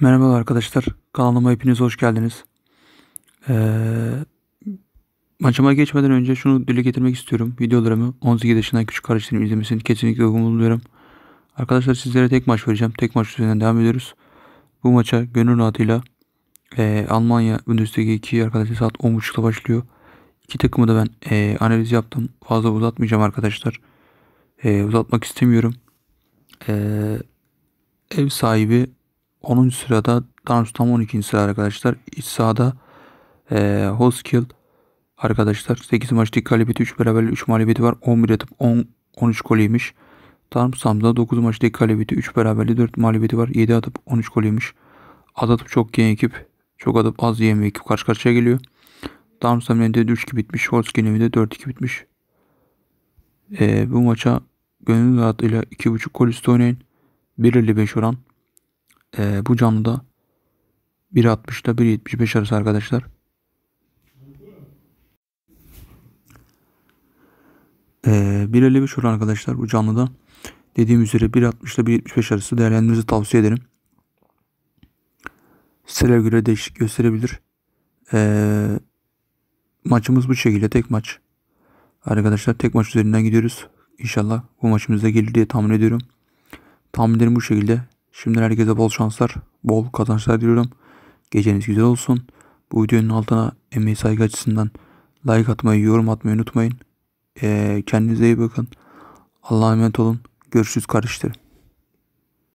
Merhaba arkadaşlar. Kanalıma hepiniz hoş geldiniz. Ee, maçıma geçmeden önce şunu dile getirmek istiyorum. Videolarımı 18 yaşından küçük kardeşlerim izlemesini kesinlikle uygun buluyorum. Arkadaşlar sizlere tek maç vereceğim. Tek maç üzerinden devam ediyoruz. Bu maça gönül rahatıyla e, Almanya Bundesliga 2 arkadaşlar saat 10.30'da başlıyor. İki takımı da ben e, analiz yaptım. Fazla uzatmayacağım arkadaşlar. E, uzatmak istemiyorum. E, ev sahibi 10. sırada Darmstadt 12. sırada arkadaşlar. İç sahada e, Hoskill arkadaşlar 8 maçlık galibiyeti 3 beraberlik 3 mağlubiyeti var. 11 atıp 10 13 gol yemiş. Darmstadt'da 9 maçlık galibiyeti 3 beraberlik 4 mağlubiyeti var. 7 atıp 13 gol yemiş. Az atıp çok yiyen ekip çok atıp az yiyen ekip karşı karşıya geliyor. Darmstadt'ın önünde 3-2 bitmiş. Holski'nin önünde 4-2 bitmiş. E, bu maçı gönül rahatlığıyla 2.5 gol üstü oynayın. 1.55 oran e, bu canlıda 1.60'da 1.75 arası arkadaşlar. E, 1.55 oran arkadaşlar bu canlıda. Dediğim üzere 1.60 ile 1.75 arası değerlendirmenizi tavsiye ederim. Sitelere göre değişik gösterebilir. Ee, maçımız bu şekilde tek maç. Arkadaşlar tek maç üzerinden gidiyoruz. İnşallah bu maçımıza gelir diye tahmin ediyorum. Tahminlerim bu şekilde. Şimdiden herkese bol şanslar, bol kazançlar diliyorum. Geceniz güzel olsun. Bu videonun altına emeği saygı açısından like atmayı, yorum atmayı unutmayın. Ee, kendinize iyi bakın. Allah'a emanet olun. Görüşürüz kardeşlerim.